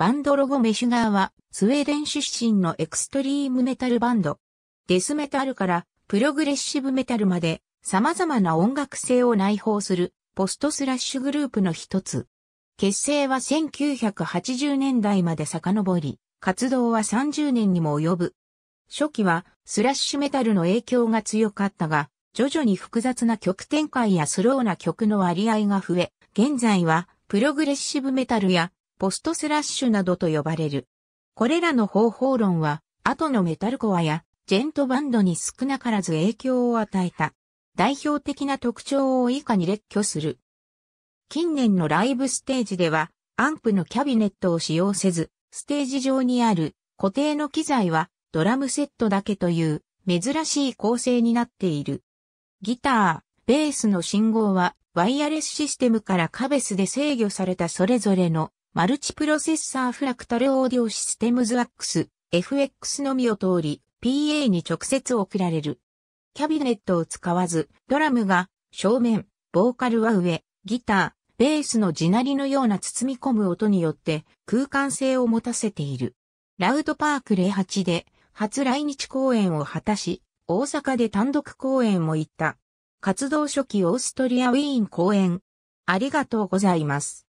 バンドロゴメシュガーは、スウェーデン出身のエクストリームメタルバンド。デスメタルから、プログレッシブメタルまで、様々な音楽性を内包する、ポストスラッシュグループの一つ。結成は1980年代まで遡り、活動は30年にも及ぶ。初期は、スラッシュメタルの影響が強かったが、徐々に複雑な曲展開やスローな曲の割合が増え、現在は、プログレッシブメタルやポストスラッシュなどと呼ばれる。これらの方法論は、後のメタルコアやジェントバンドに少なからず影響を与えた。代表的な特徴を以下に列挙する。近年のライブステージでは、アンプのキャビネットを使用せず、ステージ上にある固定の機材はドラムセットだけという珍しい構成になっている。ギター、ベースの信号はワイヤレスシステムからカベスで制御されたそれぞれのマルチプロセッサーフラクタルオーディオシステムズ X、FX のみを通り、PA に直接送られる。キャビネットを使わず、ドラムが正面、ボーカルは上、ギター、ベースの地鳴りのような包み込む音によって空間性を持たせている。ラウドパーク08で初来日公演を果たし、大阪で単独公演も行った。活動初期オーストリアウィーン公演。ありがとうございます。